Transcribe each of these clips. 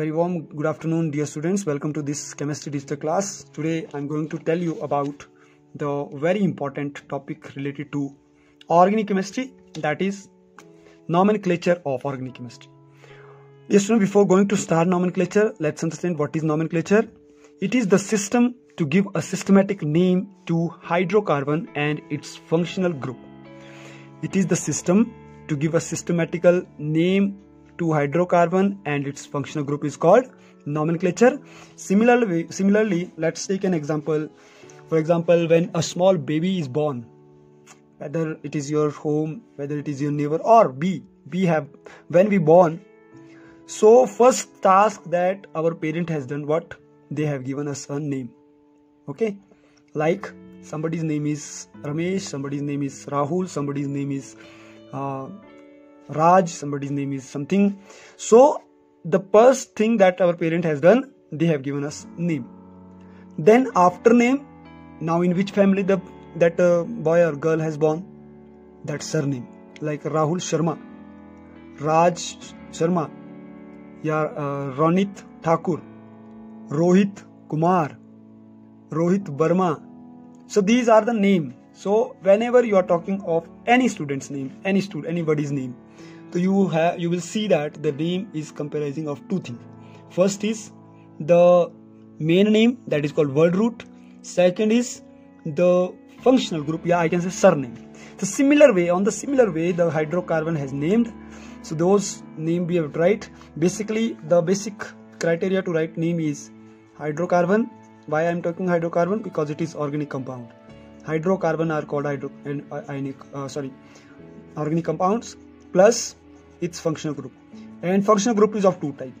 very warm good afternoon dear students welcome to this chemistry digital class today i'm going to tell you about the very important topic related to organic chemistry that is nomenclature of organic chemistry yes students before going to start nomenclature let's understand what is nomenclature it is the system to give a systematic name to hydrocarbon and its functional group it is the system to give a systematical name two hydrocarbon and its functional group is called nomenclature. Similarly, similarly, let's take an example. For example, when a small baby is born, whether it is your home, whether it is your neighbor, or B, we have when we born. So first task that our parent has done, what they have given us a name. Okay, like somebody's name is Ramesh, somebody's name is Rahul, somebody's name is uh, Raj, somebody's name is something. So the first thing that our parent has done, they have given us name. Then after name, now in which family the that uh, boy or girl has born, that surname. Like Rahul Sharma, Raj Sharma, या uh, Ranit Thakur, Rohit kumar rohit burma so these are the name so whenever you are talking of any student's name any student anybody's name so you have you will see that the name is comprising of two things first is the main name that is called word root second is the functional group yeah i can say surname so similar way on the similar way the hydrocarbon has named so those name we have to write basically the basic criteria to write name is hydrocarbon why i'm talking hydrocarbon because it is organic compound hydrocarbon are called hydro and uh, ionic uh, sorry organic compounds plus its functional group. And functional group is of two type,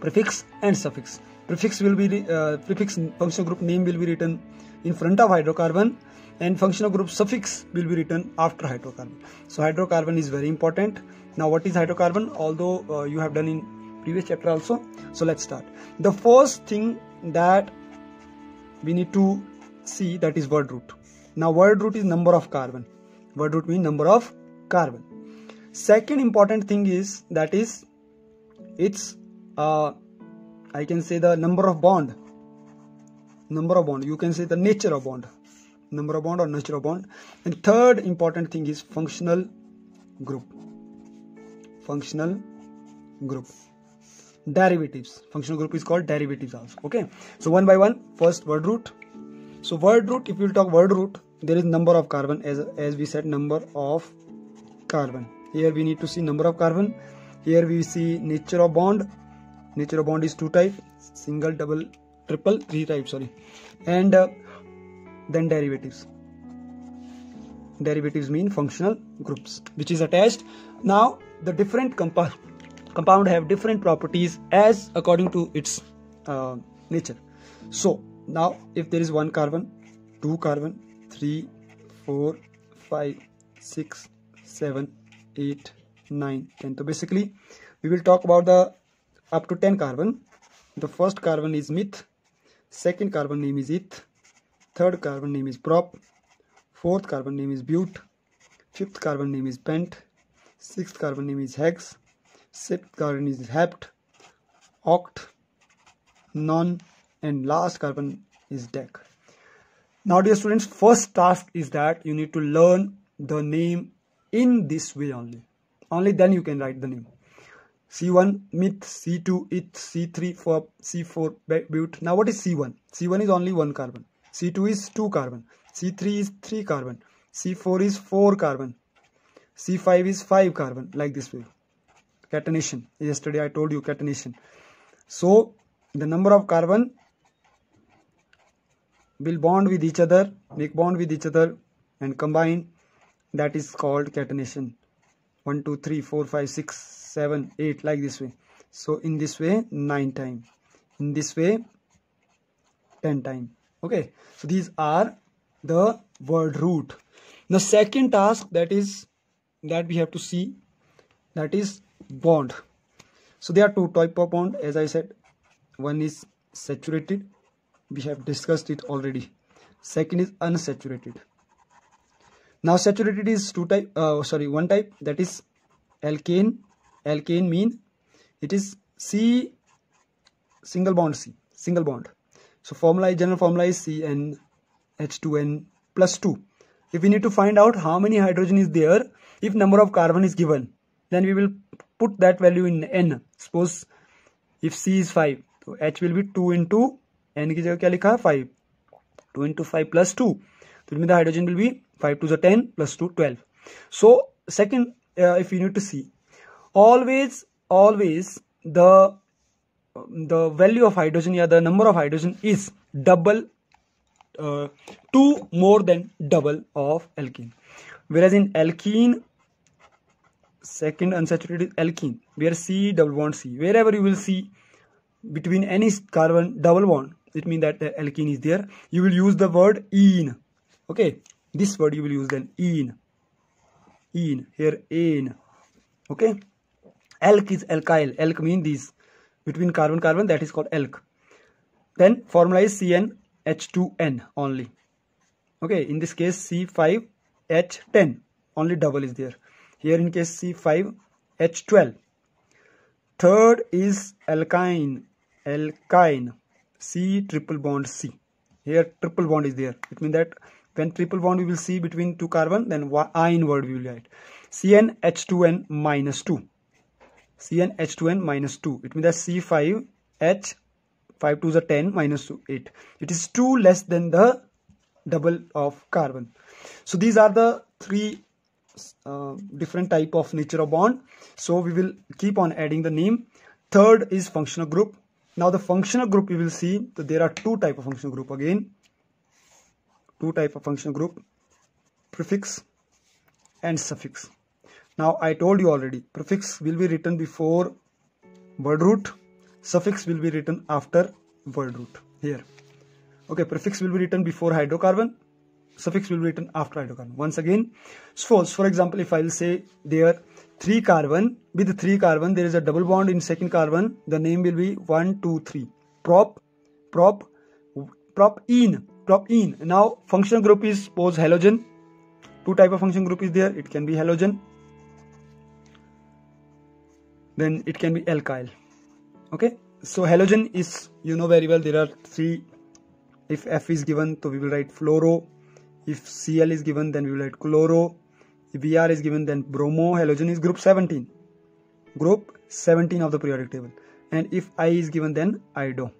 prefix and suffix. Prefix will be uh, prefix functional group name will be written in front of hydrocarbon and functional group suffix will be written after hydrocarbon. So hydrocarbon is very important. Now what is hydrocarbon? Although uh, you have done in previous chapter also. So let's start. The first thing that we need to see that is word root. Now word root is number of carbon. Word root means number of carbon second important thing is that is it's uh, i can say the number of bond number of bond you can say the nature of bond number of bond or nature of bond and third important thing is functional group functional group derivatives functional group is called derivatives also okay so one by one first word root so word root if you talk word root there is number of carbon as as we said number of carbon here we need to see number of carbon here we see nature of bond nature of bond is two type single double triple three type sorry and uh, then derivatives derivatives mean functional groups which is attached now the different compound compound have different properties as according to its uh, nature so now if there is one carbon two carbon three four five six seven 8 nine, ten. so basically we will talk about the up to 10 carbon the first carbon is myth second carbon name is eth third carbon name is prop fourth carbon name is but. fifth carbon name is pent sixth carbon name is hex seventh carbon is hept oct non and last carbon is dec now dear students first task is that you need to learn the name in this way only only then you can write the name c1 meth c2 eth c3 for c4 but now what is c1 c1 is only one carbon c2 is two carbon c3 is three carbon c4 is four carbon c5 is five carbon like this way catenation yesterday i told you catenation so the number of carbon will bond with each other make bond with each other and combine that is called catenation 1 2 3 4 5 6 7 8 like this way so in this way 9 time in this way 10 time okay so these are the word root the second task that is that we have to see that is bond so there are two type of bond as i said one is saturated we have discussed it already second is unsaturated now saturated is two type uh, sorry one type that is alkane alkane mean it is c single bond c single bond so formula general formula is cn h2n plus 2 if we need to find out how many hydrogen is there if number of carbon is given then we will put that value in n suppose if c is 5 so h will be 2 into n की जगह क्या लिखा है 5 2 into 5 plus 2 तो इनमें the hydrogen will be 5 to the 10 plus 2 12 so second uh, if you need to see always always the the value of hydrogen yeah the number of hydrogen is double uh, two more than double of alkene whereas in alkene second unsaturated alkene where c double bond c wherever you will see between any carbon double bond it means that the alkene is there you will use the word ene okay this word you will use then in in here in okay alk is alkyl alk mean this between carbon carbon that is called alk then formula is CnH2n only okay in this case C5H10 only double is there here in case C5H12 third is alkyne alkyne C triple bond C here triple bond is there it means that when triple bond we will see between two carbon, then i word we will write. CnH2n minus 2. CnH2n minus 2. It means that C5H 5 to the 10 minus 2, 8. It is 2 less than the double of carbon. So these are the three uh, different type of nature of bond. So we will keep on adding the name. Third is functional group. Now the functional group we will see that there are two type of functional group again two type of functional group prefix and suffix now i told you already prefix will be written before word root suffix will be written after word root here okay prefix will be written before hydrocarbon suffix will be written after hydrocarbon once again suppose for example if i will say there three carbon with three carbon there is a double bond in second carbon the name will be one two three prop prop prop in drop in now functional group is suppose halogen two type of function group is there it can be halogen then it can be alkyl okay so halogen is you know very well there are three if f is given so we will write fluoro if cl is given then we will write chloro if br is given then bromo halogen is group 17 group 17 of the periodic table and if i is given then iodo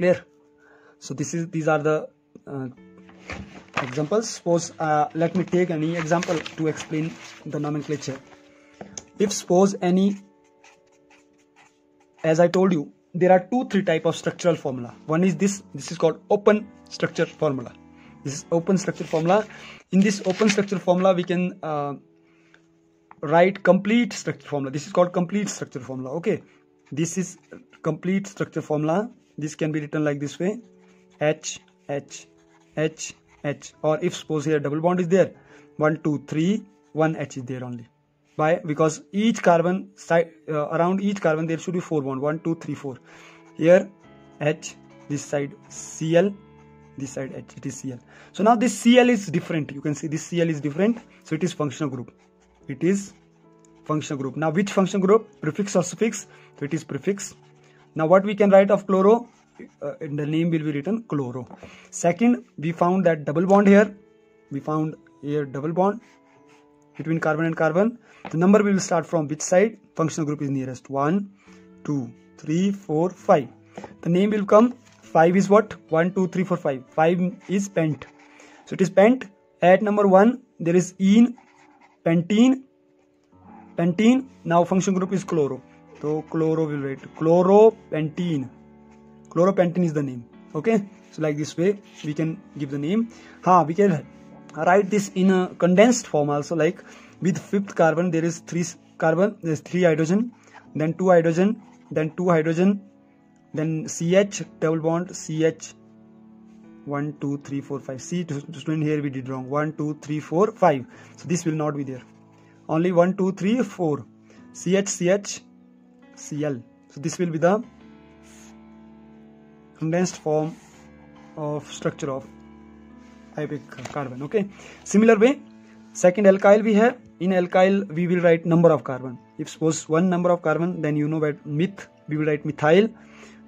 clear so this is these are the uh, examples suppose uh, let me take any example to explain the nomenclature if suppose any as i told you there are two three type of structural formula one is this this is called open structure formula this is open structure formula in this open structure formula we can uh, write complete structure formula this is called complete structure formula okay this is complete structure formula this can be written like this way H, H, H, H. Or if suppose here double bond is there, 1, 2, 3, 1 H is there only. Why? Because each carbon side uh, around each carbon there should be four bond. 1, 2, 3, 4. Here H, this side Cl, this side H, it is Cl. So now this Cl is different. You can see this Cl is different. So it is functional group. It is functional group. Now which functional group? Prefix or suffix? So it is prefix. Now what we can write of chloro? uh, the name will be written chloro second we found that double bond here we found here double bond between carbon and carbon the number will start from which side functional group is nearest One, two, three, four, five. the name will come 5 is what One, two, three, four, five. 5 is pent so it is pent at number 1 there is ene pentene pentene now function group is chloro so chloro will write chloro pentene chloropentane is the name okay so like this way we can give the name ha we can write this in a condensed form also like with fifth carbon there is three carbon there's three hydrogen then two hydrogen then two hydrogen then ch double bond ch 1 2 3 4 5 see student here we did wrong 1 2 3 4 5 so this will not be there only 1 2 3 4 ch ch cl so this will be the condensed form of structure of ipic carbon okay similar way second alkyl we have in alkyl we will write number of carbon if suppose one number of carbon then you know that meth we will write methyl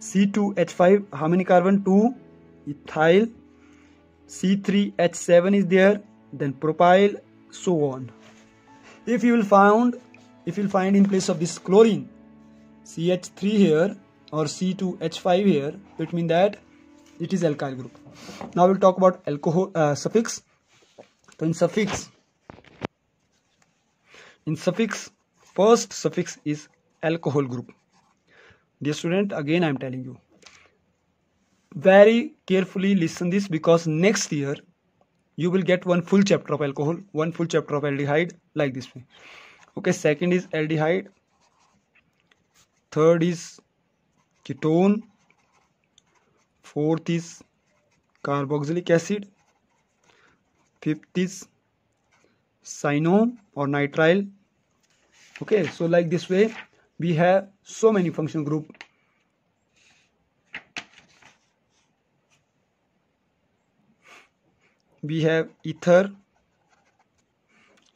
c2h5 how many carbon two ethyl c3h7 is there then propyl so on if you will found if you will find in place of this chlorine ch3 here or C2H5 here it means that it is alkyl group now we'll talk about alcohol uh, suffix so in suffix in suffix first suffix is alcohol group dear student again i am telling you very carefully listen this because next year you will get one full chapter of alcohol one full chapter of aldehyde like this way okay second is aldehyde third is ketone fourth is carboxylic acid fifth is cyanide और nitrile okay so like this way we have so many function group we have ether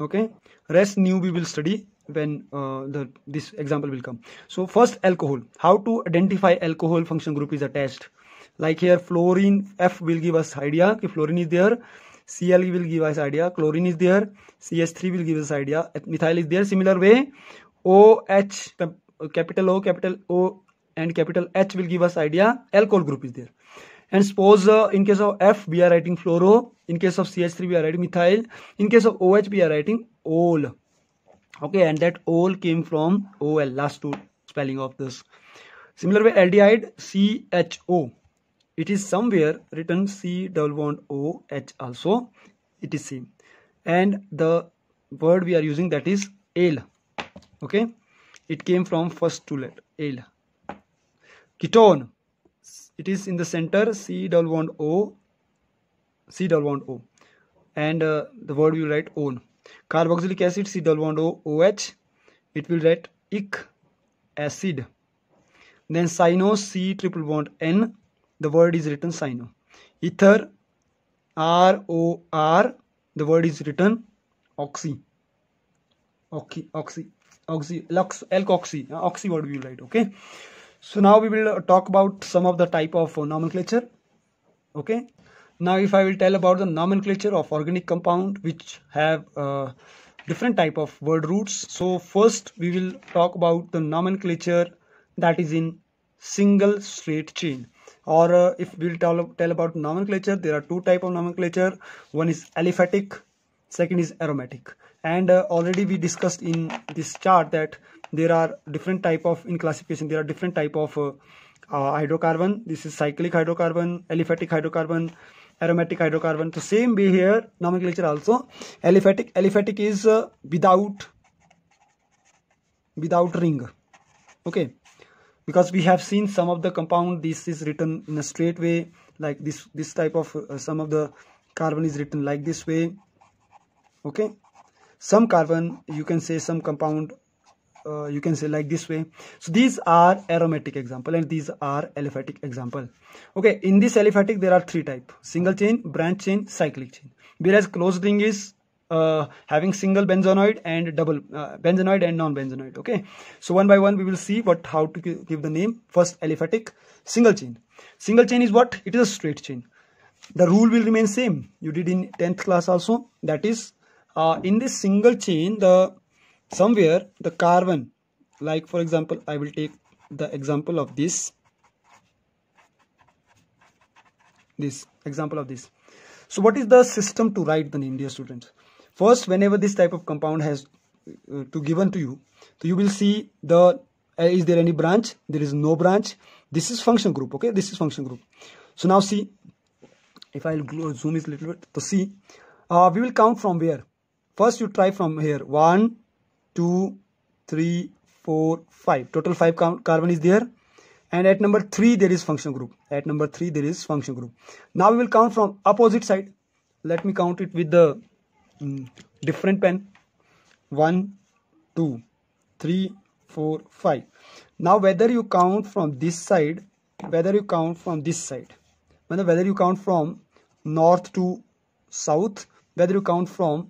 okay rest new we will study when uh, the this example will come so first alcohol how to identify alcohol function group is a test like here fluorine f will give us idea ki fluorine is there cl will give us idea chlorine is there cs3 will give us idea methyl is there similar way oh capital o capital o and capital h will give us idea alcohol group is there and suppose uh, in case of f we are writing fluoro in case of ch3 we are writing methyl in case of oh we are writing ol okay and that all came from ol last two spelling of this similar way aldehyde cho it is somewhere written c double bond o h also it is same and the word we are using that is ale okay it came from first two letter ale ketone it is in the center c double bond o c double bond o and uh, the word we write own carboxylic acid C double bond OH it will write ic acid then cyano C triple bond N the word is written cyano ether R O R the word is written oxy oxy oxy oxy lux alkoxy uh, oxy word we will write okay so now we will talk about some of the type of nomenclature okay now if i will tell about the nomenclature of organic compound which have uh, different type of word roots so first we will talk about the nomenclature that is in single straight chain or uh, if we'll tell, tell about nomenclature there are two type of nomenclature one is aliphatic second is aromatic and uh, already we discussed in this chart that there are different type of in classification there are different type of uh, uh hydrocarbon this is cyclic hydrocarbon aliphatic hydrocarbon aromatic hydrocarbon so same be here nomenclature also aliphatic aliphatic is uh, without without ring okay because we have seen some of the compound this is written in a straight way like this this type of uh, some of the carbon is written like this way okay some carbon you can say some compound uh, you can say like this way so these are aromatic example and these are aliphatic example okay in this aliphatic there are three type single chain branch chain cyclic chain whereas closed ring is uh, having single benzonoid and double uh, benzonoid and non-benzonoid okay so one by one we will see what how to give the name first aliphatic single chain single chain is what it is a straight chain the rule will remain same you did in 10th class also that is uh, in this single chain the somewhere the carbon like for example I will take the example of this this example of this so what is the system to write the name dear students first whenever this type of compound has uh, to given to you so you will see the uh, is there any branch there is no branch this is function group okay this is function group so now see if I'll zoom is a little bit to see uh, we will count from where first you try from here one two, three, four, five. Total five carbon is there. And at number three, there is function group. At number three, there is function group. Now we will count from opposite side. Let me count it with the um, different pen. One, two, three, four, five. Now whether you count from this side, whether you count from this side, whether you count from north to south, whether you count from,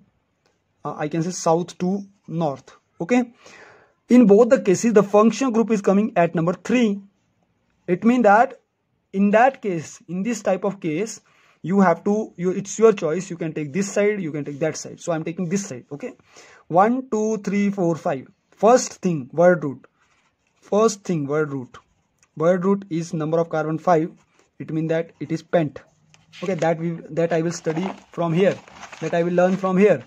uh, I can say south to north, okay in both the cases the functional group is coming at number 3 it means that in that case in this type of case you have to you, it's your choice you can take this side you can take that side so i'm taking this side okay One, two, three, four, five. First thing word root first thing word root word root is number of carbon 5 it means that it is pent okay that we that i will study from here that i will learn from here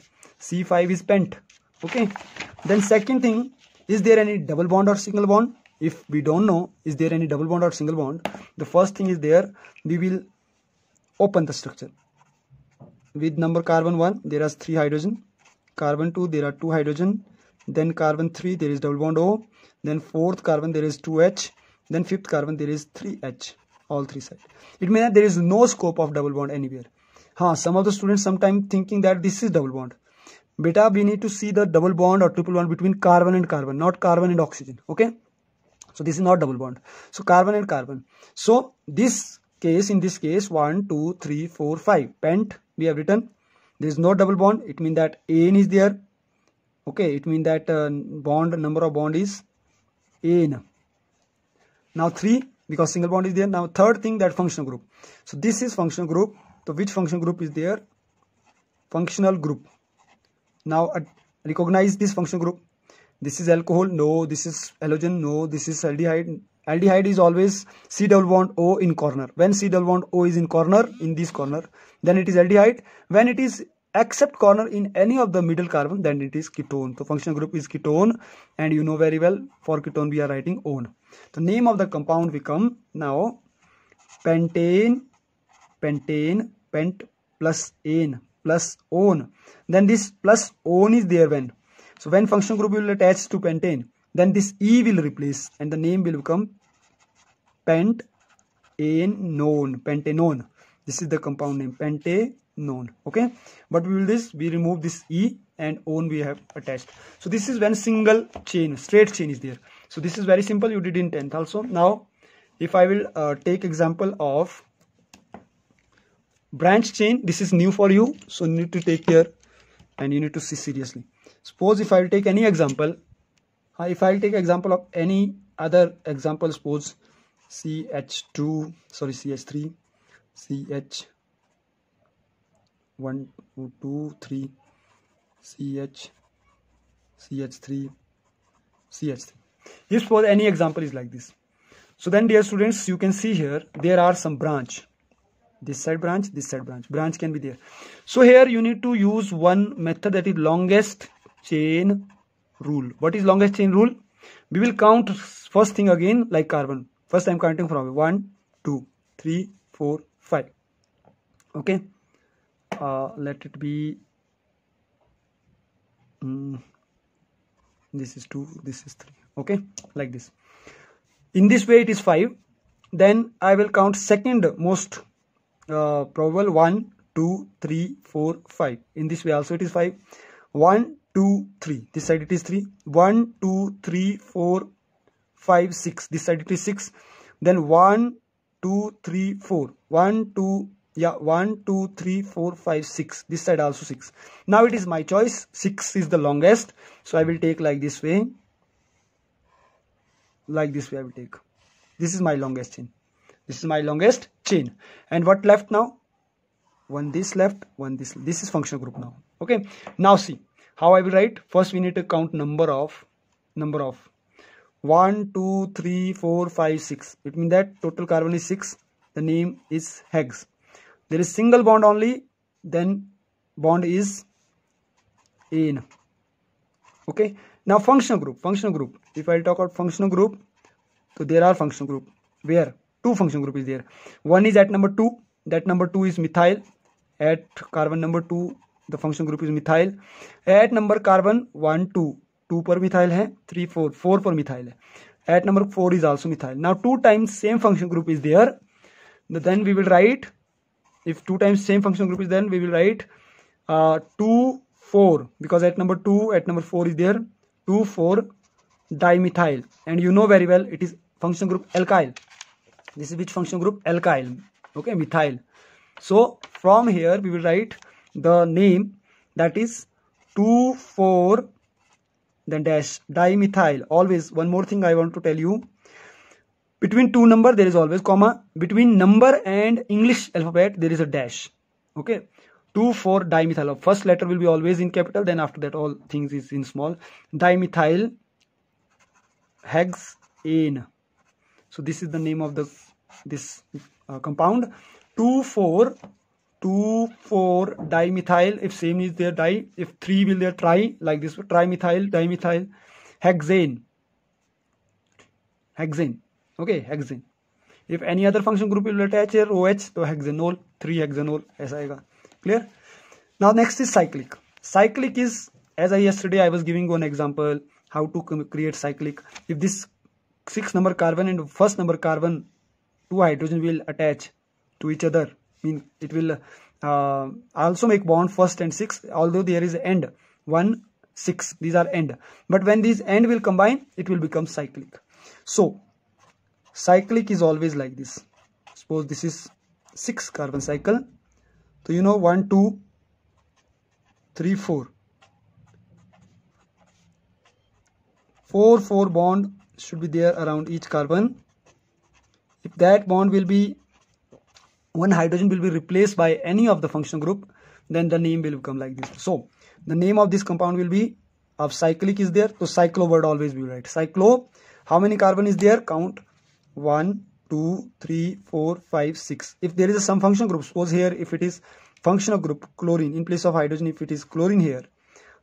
c5 is pent okay then second thing, is there any double bond or single bond? If we don't know, is there any double bond or single bond? The first thing is there, we will open the structure. With number carbon 1, there are 3 hydrogen. Carbon 2, there are 2 hydrogen. Then carbon 3, there is double bond O. Then fourth carbon, there is 2H. Then fifth carbon, there is 3H. All three sides. It means that there is no scope of double bond anywhere. Huh, some of the students sometimes thinking that this is double bond beta we need to see the double bond or triple bond between carbon and carbon not carbon and oxygen okay so this is not double bond so carbon and carbon so this case in this case 1 2 3 4 5 pent we have written there is no double bond it means that an is there okay it means that uh, bond number of bond is an now 3 because single bond is there now third thing that functional group so this is functional group so which functional group is there functional group now uh, recognize this function group this is alcohol no this is halogen no this is aldehyde aldehyde is always C double bond O in corner when C double bond O is in corner in this corner then it is aldehyde when it is except corner in any of the middle carbon then it is ketone so functional group is ketone and you know very well for ketone we are writing on the name of the compound become now pentane pentane pent plus ane Plus on, Then this plus plus on is there when. So when function group will attach to pentane, then this E will replace and the name will become pentanone, pentanone. This is the compound name, pentanone, okay? But we will this, we remove this E and on we have attached. So this is when single chain, straight chain is there. So this is very simple, you did in 10th also. Now, if I will uh, take example of branch chain this is new for you so you need to take care and you need to see seriously suppose if i'll take any example uh, if i'll take example of any other example suppose ch2 sorry ch3 ch 1 2 3 ch ch3 ch3 if suppose any example is like this so then dear students you can see here there are some branch this side branch this side branch branch can be there so here you need to use one method that is longest chain rule what is longest chain rule we will count first thing again like carbon first i'm counting from one two three four five okay uh, let it be mm, this is two this is three okay like this in this way it is five then i will count second most uh, probable 1 2 3 4 5 in this way also it is 5 1 2 3 this side it is 3 1 2 3 4 5 6 this side it is 6 then 1 2 3 4 1 2 yeah 1 2 3 4 5 6 this side also 6 now it is my choice 6 is the longest so i will take like this way like this way i will take this is my longest chain this is my longest chain. And what left now? One this left, one this. This is functional group now. Okay. Now see how I will write. First we need to count number of number of 1, 2, 3, 4, 5, 6. It means that total carbon is 6. The name is hex. There is single bond only. Then bond is in. Okay. Now functional group. Functional group. If I talk about functional group, so there are functional group. Where? two function group is there one is at number 2 that number 2 is methyl at carbon number 2 the function group is methyl at number carbon 1 2 2 पर methyl है 3 4 4 पर methyl है at number 4 is also methyl now two times same function group is there then we will write if two times same function group is then we will write uh, 2 4 because at number 2 at number 4 is there 2 4 dimethyl and you know very well it is function group alkyl this is which functional group alkyl okay methyl so from here we will write the name that is 2 4 then dash dimethyl always one more thing i want to tell you between two number there is always comma between number and english alphabet there is a dash okay 2 4 dimethyl first letter will be always in capital then after that all things is in small dimethyl hexane so this is the name of the this uh, compound 2 4 2 4 dimethyl if same is there di if 3 will there tri like this trimethyl dimethyl hexane hexane okay hexane if any other function group will attach here oh so hexanol 3 hexanol as aega clear now next is cyclic cyclic is as i yesterday i was giving one example how to create cyclic if this six number carbon and first number carbon two hydrogen will attach to each other mean it will uh, also make bond first and six although there is end one six these are end but when these end will combine it will become cyclic so cyclic is always like this suppose this is six carbon cycle so you know one two three four four four bond should be there around each carbon if that bond will be one hydrogen will be replaced by any of the functional group then the name will become like this so the name of this compound will be of cyclic is there so cyclo word always be right cyclo how many carbon is there count one, two, three, four, five, six. if there is some functional group suppose here if it is functional group chlorine in place of hydrogen if it is chlorine here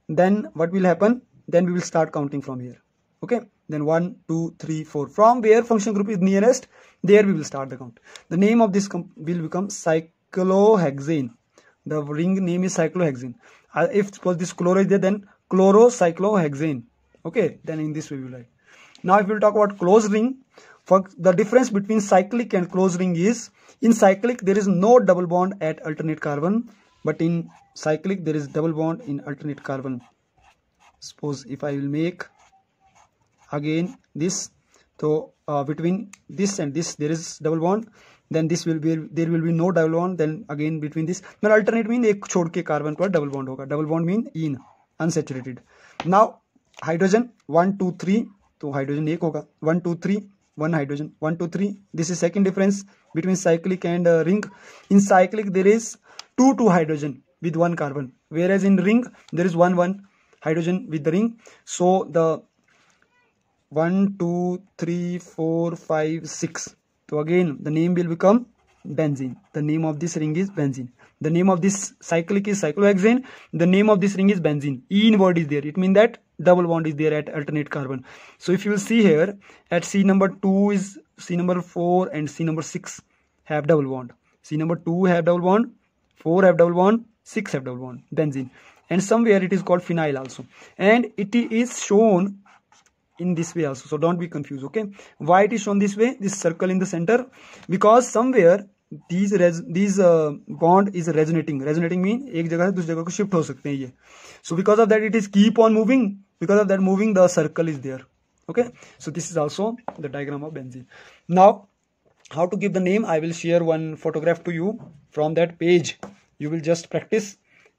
then what will happen then we will start counting from here okay then 1 2 3 4 from where function group is nearest there we will start the count the name of this will become cyclohexane the ring name is cyclohexane uh, if suppose this chloro is there then chlorocyclohexane okay then in this way we will write now if we will talk about closed ring for the difference between cyclic and closed ring is in cyclic there is no double bond at alternate carbon but in cyclic there is double bond in alternate carbon suppose if i will make again this so uh, between this and this there is double bond then this will be there will be no double bond then again between this then alternate mean ek chhod ke carbon ko double bond hoga double bond mean in unsaturated now hydrogen 1 2 3 to hydrogen ek hoga 1 2 3 one hydrogen 1 2 3 this is second difference between cyclic and uh, ring in cyclic there is two two hydrogen with one carbon whereas in ring there is one one hydrogen with the ring so the 1 2 3 4 5 6 so again the name will become benzene the name of this ring is benzene the name of this cyclic is cyclohexane the name of this ring is benzene e word is there it means that double bond is there at alternate carbon so if you will see here at c number 2 is c number 4 and c number 6 have double bond c number 2 have double bond 4 have double bond 6 have double bond benzene and somewhere it is called phenyl also and it is shown in this way also so don't be confused okay why it is shown this way this circle in the center because somewhere these these uh, bond is resonating resonating mean एक जगह से दूसरी shift हो सकते हैं ये so because of that it is keep on moving because of that moving the circle is there okay so this is also the diagram of benzene now how to give the name i will share one photograph to you from that page you will just practice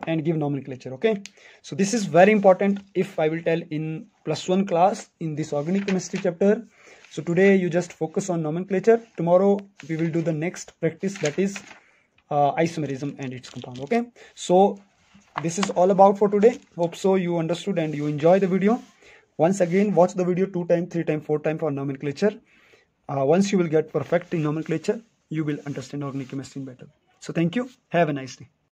and give nomenclature okay so this is very important if i will tell in plus one class in this organic chemistry chapter so today you just focus on nomenclature tomorrow we will do the next practice that is uh, isomerism and its compound okay so this is all about for today hope so you understood and you enjoy the video once again watch the video two times, three times, four times for nomenclature uh, once you will get perfect in nomenclature you will understand organic chemistry better so thank you have a nice day